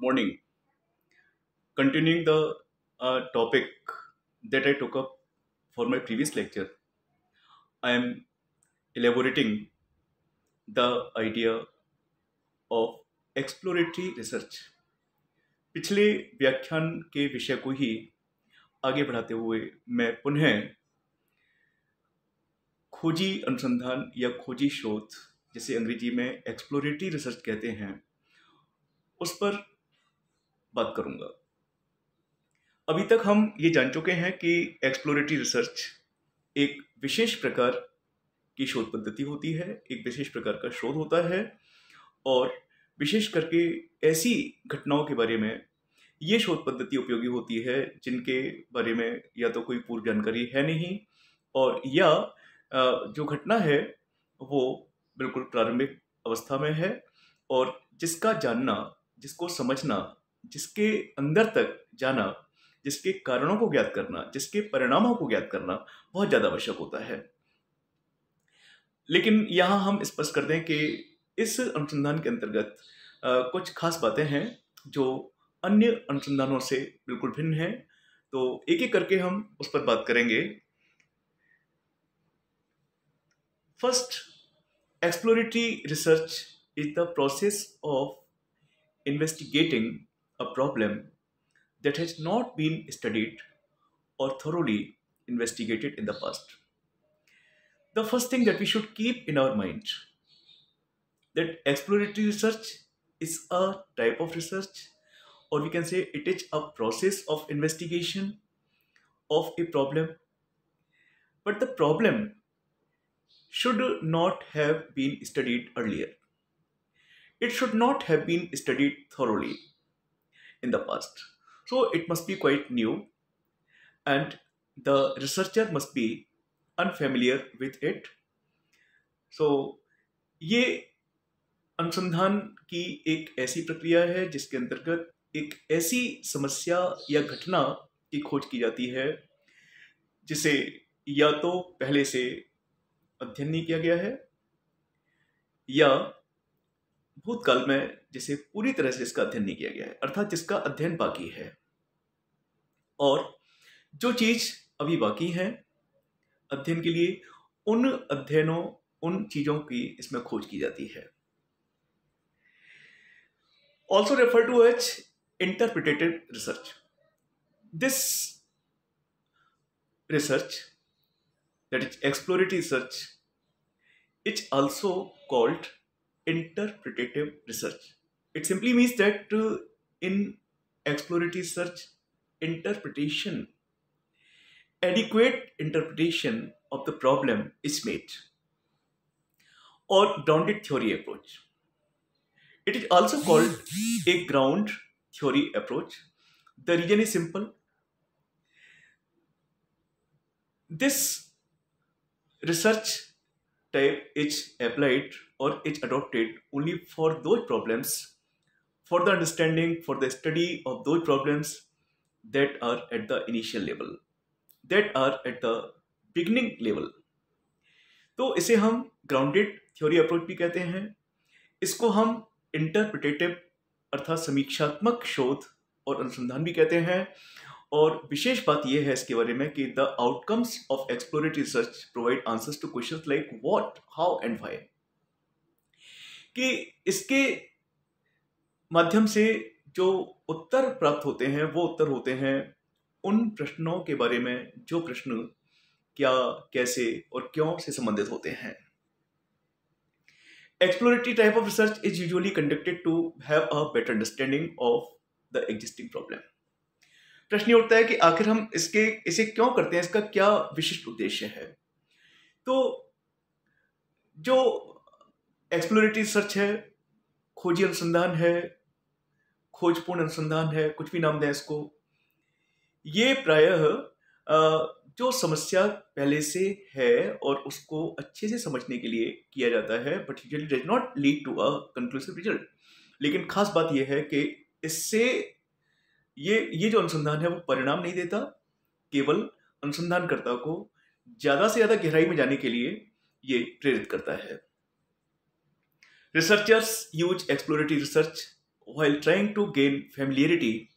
morning. Continuing the uh, topic that I took up for my previous lecture, I am elaborating the idea of exploratory research. पिछले व्याख्यान के विषय को ही आगे बढ़ाते हुए मैं पुनः खोजी अनुसंधान या खोजी शोध जिसे अंग्रेजी में एक्सप्लोरेटरी रिसर्च कहते हैं उस पर बात करूंगा अभी तक हम ये जान चुके हैं कि एक्सप्लोरेटरी रिसर्च एक विशेष प्रकार की शोध पद्धति होती है एक विशेष प्रकार का शोध होता है और विशेष करके ऐसी घटनाओं के बारे में ये शोध पद्धति उपयोगी होती है जिनके बारे में या तो कोई पूर्व जानकारी है नहीं और या जो घटना है वो बिल्कुल प्रारंभिक अवस्था में है और जिसका जानना जिसको समझना जिसके अंदर तक जाना जिसके कारणों को ज्ञात करना जिसके परिणामों को ज्ञात करना बहुत ज़्यादा आवश्यक होता है लेकिन यहां हम स्पष्ट कर दें कि इस अनुसंधान के अंतर्गत कुछ खास बातें हैं जो अन्य अनुसंधानों से बिल्कुल भिन्न है तो एक एक करके हम उस पर बात करेंगे first exploratory research is the process of investigating a problem that has not been studied or thoroughly investigated in the past. The first thing that we should keep in our mind that exploratory research is a type of research or we can say it is a process of investigation of a problem but the problem should not have been studied earlier it should not have been studied thoroughly in the past. So it must be quite new and the researcher must be unfamiliar with it. So ये अनुसंधान की एक ऐसी प्रक्रिया है जिसके अंतर्गत एक ऐसी समस्या या घटना की खोज की जाती है जिसे या तो पहले से अध्ययन नहीं किया गया है या भूतकाल में जिसे पूरी तरह से इसका अध्ययन नहीं किया गया है अर्थात जिसका अध्ययन बाकी है और जो चीज अभी बाकी है अध्ययन के लिए उन अध्ययनों उन चीजों की इसमें खोज की जाती है also refer to as interpreted research this research that is exploratory research it's also called interpretative research. It simply means that uh, in exploratory research, interpretation, adequate interpretation of the problem is made, or grounded theory approach. It is also called a ground theory approach. The reason is simple. This research type is applied or is adopted only for those problems, for the understanding, for the study of those problems that are at the initial level, that are at the beginning level तो इसे हम grounded theory approach भी कहते हैं इसको हम interpretative अर्थात समीक्षात्मक शोध और अनुसंधान भी कहते हैं और विशेष बात यह है इसके बारे में कि the outcomes of exploratory research provide answers to questions like what how and why कि इसके माध्यम से जो उत्तर प्राप्त होते हैं वो उत्तर होते हैं उन प्रश्नों के बारे में जो प्रश्न क्या कैसे और क्यों से संबंधित होते हैं exploratory type of research is usually conducted to have a better understanding of the existing problem प्रश्न ये उठता है कि आखिर हम इसके इसे क्यों करते हैं इसका क्या विशिष्ट उद्देश्य है तो जो एक्सप्लोरेटिव सर्च है खोजी अनुसंधान है खोजपूर्ण अनुसंधान है कुछ भी नाम दें इसको ये प्रायः जो समस्या पहले से है और उसको अच्छे से समझने के लिए किया जाता है but usually does not lead to a conclusive result लेकिन खास बात यह है कि इससे ये ये जो अनुसंधान है वो परिणाम नहीं देता केवल अनुसंधानकर्ता को ज़्यादा से ज़्यादा गहराई में जाने के लिए ये प्रेरित करता है Researchers use exploratory research while trying to gain familiarity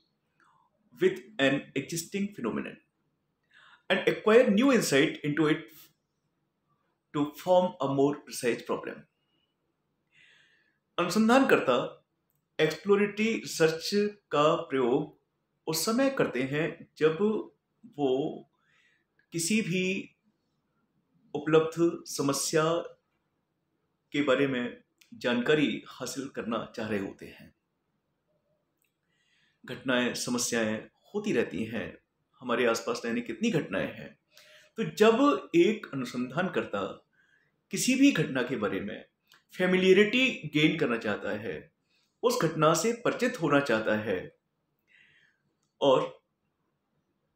with an existing phenomenon and acquire new insight into it to form a more precise problem. अनुसंधानकर्ता एक्सप्लोरेटरी रिसर्च का प्रयोग उस समय करते हैं जब वो किसी भी उपलब्ध समस्या के बारे में जानकारी हासिल करना चाह रहे होते हैं घटनाएं समस्याएं होती रहती हैं हमारे आसपास रहने कितनी घटनाएं हैं तो जब एक अनुसंधानकर्ता किसी भी घटना के बारे में फैमिलियरिटी गेन करना चाहता है उस घटना से परिचित होना चाहता है और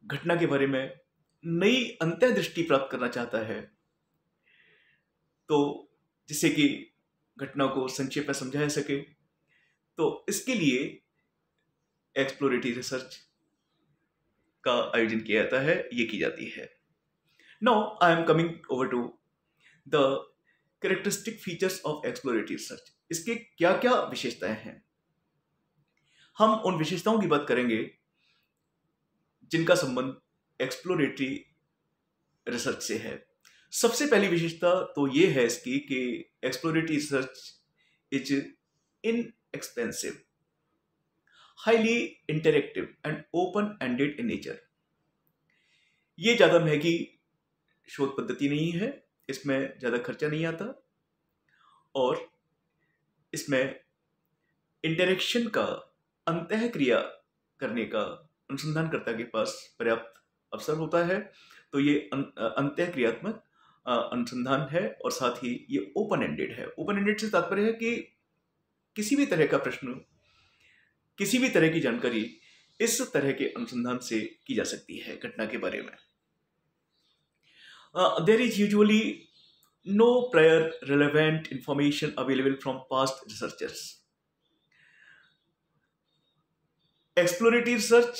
घटना के बारे में नई अंत्यदृष्टि प्राप्त करना चाहता है तो जैसे कि घटना को संक्षेप में समझाया सके तो इसके लिए एक्सप्लोरेटरी रिसर्च का आयोजन किया जाता है ये की जाती है now I am coming over to the characteristic features of exploratory research इसके क्या क्या विशेषताएं हैं हम उन विशेषताओं की बात करेंगे जिनका संबंध एक्सप्लोरेटरी रिसर्च से है सबसे पहली विशेषता तो ये है इसकी कि exploratory research is inexpensive highly interactive and open ended in nature ये ज़्यादा महंगी शोध पद्धति नहीं है इसमें ज़्यादा खर्चा नहीं आता और इसमें इंटरेक्शन का अंत क्रिया करने का अनुसंधानकर्ता के पास पर्याप्त अवसर होता है तो ये अं-, अं-, अंत क्रियात्मक अनुसंधान है और साथ ही ये ओपन एंडेड है ओपन एंडेड से तात्पर्य है कि किसी भी तरह का प्रश्न किसी भी तरह की जानकारी इस तरह के अनुसंधान से की जा सकती है घटना के बारे में there is usually no prior relevant information available from past researchers explorative research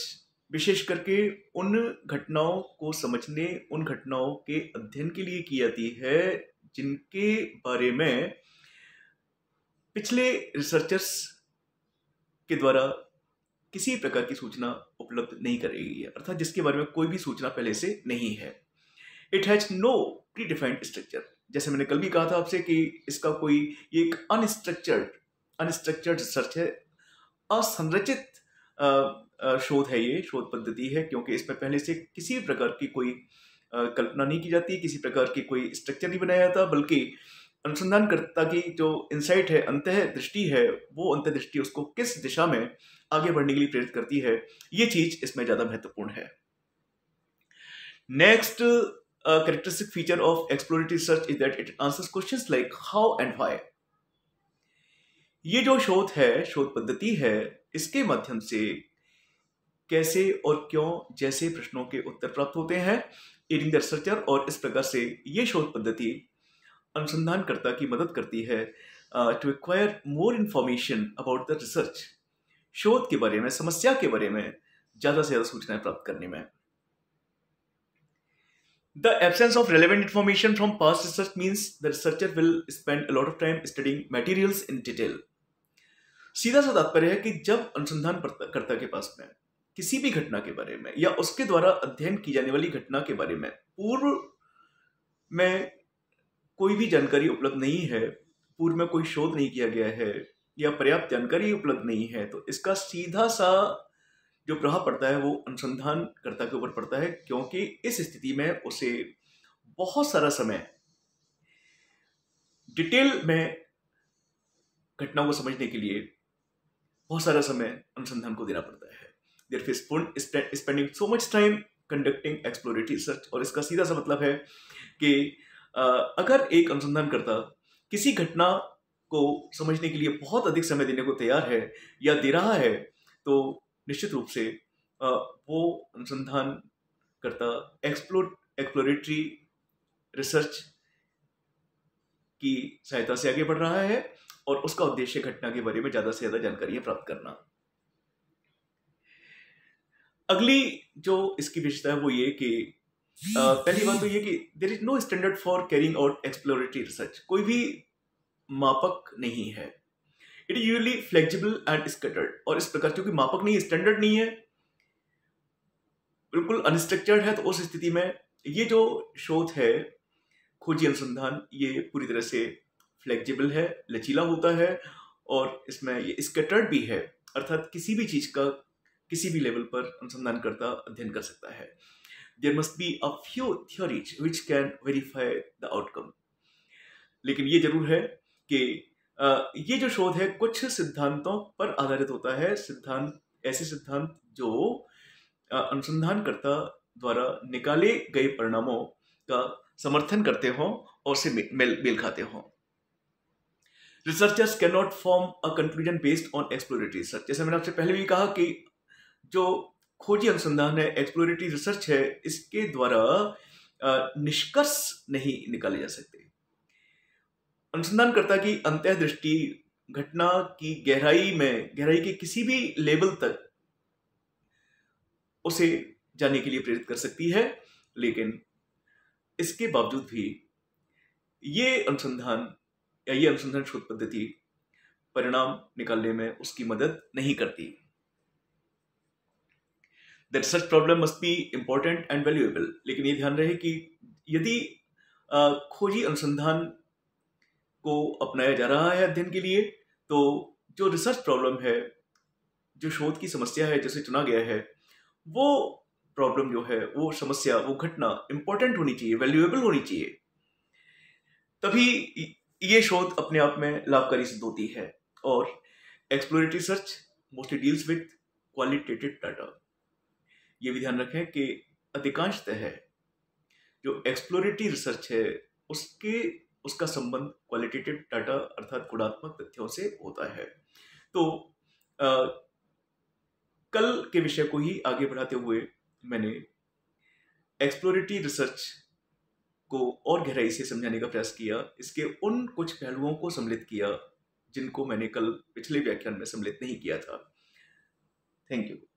विशेष करके उन घटनाओं को समझने उन घटनाओं के अध्ययन के लिए की जाती है जिनके बारे में पिछले रिसर्चर्स के द्वारा किसी प्रकार की सूचना उपलब्ध नहीं करेगी अर्थात जिसके बारे में कोई भी सूचना पहले से नहीं है it has no predefined structure जैसे मैंने कल भी कहा था आपसे कि इसका कोई ये एक अनस्ट्रक्चर्ड अनस्ट्रक्चर्ड रिसर्च है असंरचित शोध है ये शोध पद्धति है क्योंकि इसमें पहले से किसी प्रकार की कोई कल्पना नहीं की जाती किसी प्रकार की कोई स्ट्रक्चर नहीं बनाया जाता बल्कि अनुसंधानकर्ता की जो इंसाइट है अंत दृष्टि है वो अंत दृष्टि उसको किस दिशा में आगे बढ़ने के लिए प्रेरित करती है ये चीज इसमें ज्यादा महत्वपूर्ण है next characteristic feature of exploratory research is that it answers question like how and why ये जो शोध है शोध पद्धति है इसके माध्यम से कैसे और क्यों जैसे प्रश्नों के उत्तर प्राप्त होते हैं एडिंग द रिसर्चर और इस प्रकार से ये शोध पद्धति अनुसंधानकर्ता की मदद करती है to acquire more information about the research शोध के बारे में समस्या के बारे में ज़्यादा से ज़्यादा सूचनाएं प्राप्त करने में the absence of relevant information from past research means the researcher will spend a lot of time studying material in detail सीधा सा तात्पर्य है कि जब अनुसंधान करता के पास में किसी भी घटना के बारे में या उसके द्वारा अध्ययन की जाने वाली घटना के बारे में पूर्व में कोई भी जानकारी उपलब्ध नहीं है पूर्व में कोई शोध नहीं किया गया है या पर्याप्त जानकारी उपलब्ध नहीं है तो इसका सीधा सा जो प्रभाव पड़ता है वो अनुसंधानकर्ता के ऊपर पड़ता है क्योंकि इस स्थिति में उसे बहुत सारा समय डिटेल में घटनाओं को समझने के लिए बहुत सारा समय अनुसंधान को देना पड़ता है therefore full spending so much time conducting exploratory research और इसका सीधा सा मतलब है कि अगर एक अनुसंधानकर्ता किसी घटना को समझने के लिए बहुत अधिक समय देने को तैयार है या दे रहा है तो निश्चित रूप से वो अनुसंधान करता एक्सप्लोर एक्सप्लोरेटरी रिसर्च की सहायता से आगे बढ़ रहा है और उसका उद्देश्य घटना के बारे में ज़्यादा से ज़्यादा जानकारियाँ प्राप्त करना अगली जो इसकी विशेषता है वो ये कि पहली बात तो ये कि there is no standard for carrying out exploratory research कोई भी मापक नहीं है it is usually flexible and scattered और इस प्रकार क्योंकि मापक नहीं स्टैंडर्ड नहीं है बिल्कुल अनस्ट्रक्चर्ड है तो उस स्थिति में ये जो शोध है खोजी अनुसंधान ये पूरी तरह से फ्लेक्जिबल है लचीला होता है और इसमें ये स्कैटर्ड भी है अर्थात किसी भी चीज़ का किसी भी लेवल पर अनुसंधानकर्ता अध्ययन कर सकता है there must be a few theories which can verify the outcome लेकिन ये जरूर है कि ये जो शोध है कुछ सिद्धांतों पर आधारित होता है सिद्धांत ऐसे सिद्धांत जो अनुसंधानकर्ता द्वारा निकाले गए परिणामों का समर्थन करते हों और से मेल मेल खाते हों researchers can not form a conclusion based on exploratory research जैसे मैंने आपसे पहले भी कहा कि जो खोजी अनुसंधान है एक्सप्लोरेटरी रिसर्च है इसके द्वारा निष्कर्ष नहीं निकाले जा सकते अनुसंधानकर्ता की अंत दृष्टि घटना की गहराई में गहराई के किसी भी लेवल तक उसे जाने के लिए प्रेरित कर सकती है लेकिन इसके बावजूद भी ये अनुसंधान या ये अनुसंधान शोध पद्धति परिणाम निकालने में उसकी मदद नहीं करती that such problem must be important and valuable लेकिन ये ध्यान रहे कि यदि खोजी अनुसंधान को अपनाया जा रहा है अध्ययन के लिए तो जो रिसर्च प्रॉब्लम है जो शोध की समस्या है जिसे चुना गया है वो प्रॉब्लम जो है वो समस्या वो घटना इम्पोर्टेंट होनी चाहिए वैल्यूएबल होनी चाहिए तभी ये शोध अपने आप में लाभकारी सिद्ध होती है और exploratory search mostly deals with qualitative data ये भी ध्यान रखें कि अधिकांशतः जो एक्सप्लोरेटरी रिसर्च है उसके उसका संबंध क्वालिटेटिव डाटा अर्थात गुणात्मक तथ्यों से होता है तो आ, कल के विषय को ही आगे बढ़ाते हुए मैंने एक्सप्लोरेटरी रिसर्च को और गहराई से समझाने का प्रयास किया इसके उन कुछ पहलुओं को सम्मिलित किया जिनको मैंने कल पिछले व्याख्यान में सम्मिलित नहीं किया था थैंक यू